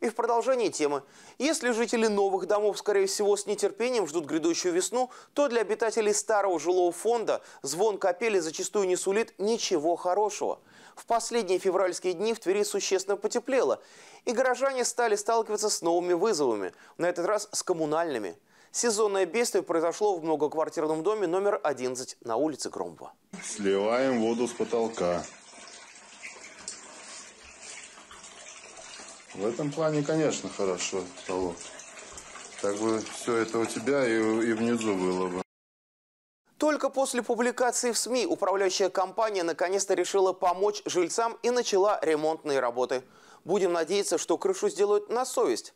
И в продолжении темы. Если жители новых домов, скорее всего, с нетерпением ждут грядущую весну, то для обитателей старого жилого фонда звон капели зачастую не сулит ничего хорошего. В последние февральские дни в Твери существенно потеплело, и горожане стали сталкиваться с новыми вызовами, на этот раз с коммунальными. Сезонное бедствие произошло в многоквартирном доме номер 11 на улице Громова. Сливаем воду с потолка. В этом плане, конечно, хорошо стало. Так бы все это у тебя и, и внизу было бы. Только после публикации в СМИ управляющая компания наконец-то решила помочь жильцам и начала ремонтные работы. Будем надеяться, что крышу сделают на совесть.